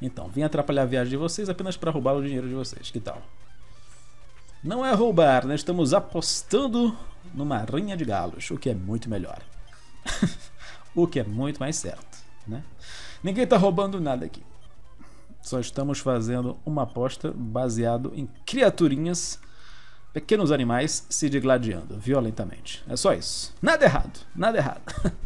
Então, vim atrapalhar a viagem de vocês apenas para roubar o dinheiro de vocês. Que tal? Não é roubar, nós né? estamos apostando numa rinha de galos, o que é muito melhor. o que é muito mais certo, né? Ninguém está roubando nada aqui. Só estamos fazendo uma aposta baseado em criaturinhas, pequenos animais se degladiando violentamente. É só isso. Nada errado, nada errado.